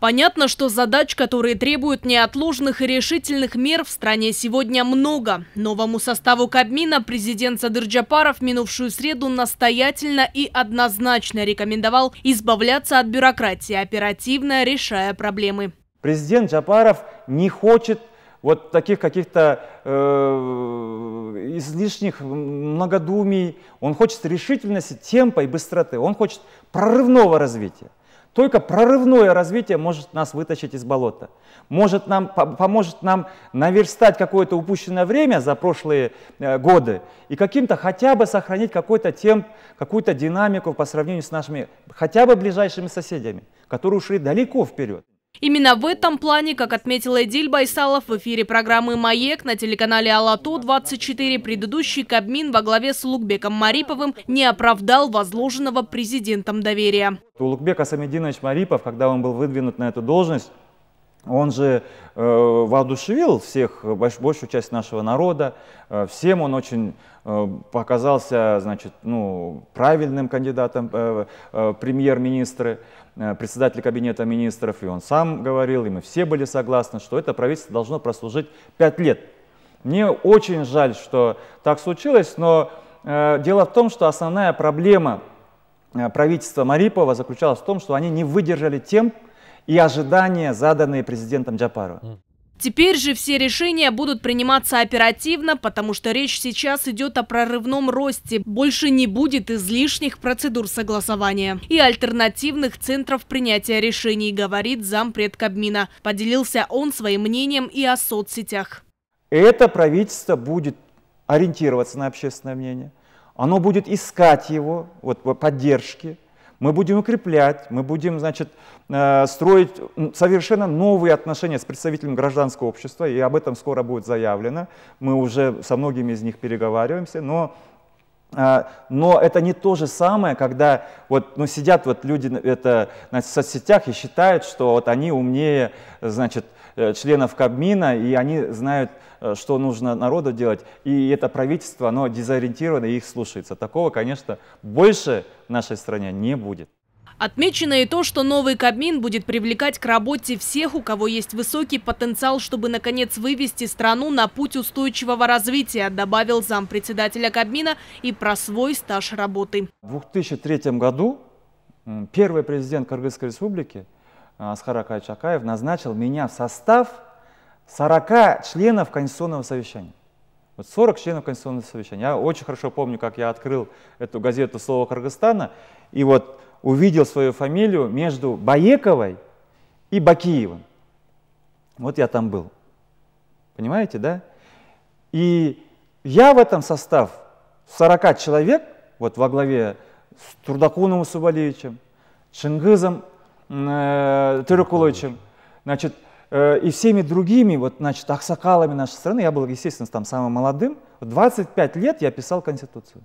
Понятно, что задач, которые требуют неотложных и решительных мер, в стране сегодня много. Новому составу Кабмина президент Садыр Джапаров минувшую среду настоятельно и однозначно рекомендовал избавляться от бюрократии, оперативно решая проблемы. Президент Джапаров не хочет вот таких каких-то э, излишних многодумий. Он хочет решительности, темпа и быстроты. Он хочет прорывного развития. Только прорывное развитие может нас вытащить из болота, может нам, поможет нам наверстать какое-то упущенное время за прошлые э, годы и каким-то хотя бы сохранить какой-то темп, какую-то динамику по сравнению с нашими хотя бы ближайшими соседями, которые ушли далеко вперед. Именно в этом плане, как отметила Эдиль Байсалов в эфире программы «Маек» на телеканале «Алато-24» предыдущий Кабмин во главе с Лукбеком Мариповым не оправдал возложенного президентом доверия. Улукбек Асамединович Марипов, когда он был выдвинут на эту должность, он же э, воодушевил всех, больш, большую часть нашего народа, э, всем он очень э, показался значит, ну, правильным кандидатом э, э, премьер-министры, э, председатель кабинета министров, и он сам говорил, и мы все были согласны, что это правительство должно прослужить пять лет. Мне очень жаль, что так случилось, но э, дело в том, что основная проблема э, правительства Марипова заключалась в том, что они не выдержали темп, и ожидания, заданные президентом Джапару. Теперь же все решения будут приниматься оперативно, потому что речь сейчас идет о прорывном росте. Больше не будет излишних процедур согласования и альтернативных центров принятия решений, говорит зампред Кабмина. Поделился он своим мнением и о соцсетях. Это правительство будет ориентироваться на общественное мнение. Оно будет искать его, вот, поддержки, мы будем укреплять, мы будем значит, э, строить совершенно новые отношения с представителями гражданского общества, и об этом скоро будет заявлено. Мы уже со многими из них переговариваемся, но а, но это не то же самое, когда вот, ну, сидят вот люди это, на соцсетях и считают, что вот они умнее значит, э, членов Кабмина, и они знают, э, что нужно народу делать. И это правительство, оно дезориентировано и их слушается. Такого, конечно, больше в нашей стране не будет. Отмечено и то, что новый Кабмин будет привлекать к работе всех, у кого есть высокий потенциал, чтобы, наконец, вывести страну на путь устойчивого развития, добавил зампредседателя Кабмина и про свой стаж работы. В 2003 году первый президент Кыргызской республики а, Асхар Акаевич назначил меня в состав 40 членов Конституционного совещания. Вот 40 членов Конституционного совещания. Я очень хорошо помню, как я открыл эту газету «Слово Кыргызстана» и вот увидел свою фамилию между Баековой и Бакиевым. Вот я там был. Понимаете, да? И я в этом состав 40 человек, вот во главе с Трудакуном Усубалевичем, Чингизом э, Тырыкуловичем, значит, Э, и всеми другими, вот, значит, ахсакалами нашей страны, я был, естественно, там самым молодым, 25 лет я писал Конституцию.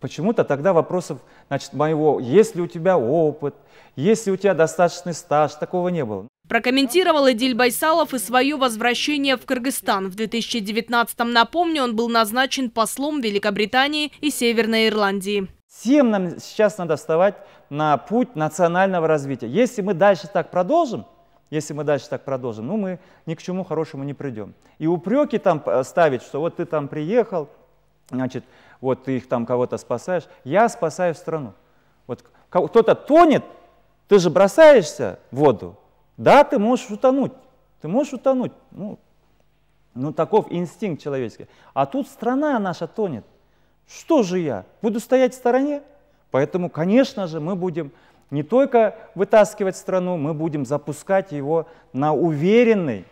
Почему-то тогда вопросов, значит, моего, есть ли у тебя опыт, есть ли у тебя достаточный стаж, такого не было. Прокомментировал Эдиль Байсалов и свое возвращение в Кыргызстан. В 2019-м, напомню, он был назначен послом Великобритании и Северной Ирландии. Всем нам сейчас надо вставать на путь национального развития. Если мы дальше так продолжим, если мы дальше так продолжим, ну мы ни к чему хорошему не придем. И упреки там э, ставить, что вот ты там приехал, значит, вот ты их там кого-то спасаешь. Я спасаю страну. Вот кто-то тонет, ты же бросаешься в воду. Да, ты можешь утонуть, ты можешь утонуть. Ну, ну таков инстинкт человеческий. А тут страна наша тонет. Что же я? Буду стоять в стороне? Поэтому, конечно же, мы будем не только вытаскивать страну, мы будем запускать его на уверенный,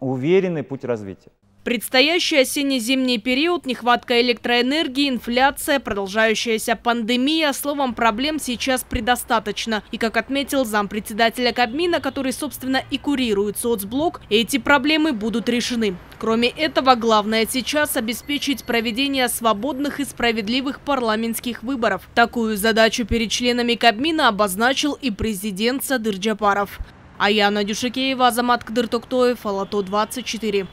уверенный путь развития. Предстоящий осенне-зимний период, нехватка электроэнергии, инфляция, продолжающаяся пандемия. Словом, проблем сейчас предостаточно. И, как отметил зампредседателя Кабмина, который, собственно, и курирует соцблок, эти проблемы будут решены. Кроме этого, главное сейчас обеспечить проведение свободных и справедливых парламентских выборов. Такую задачу перед членами Кабмина обозначил и президент Садыр Джапаров. Аяна Дюшакеева, Азамат Кдыртуктоев, Алато 24.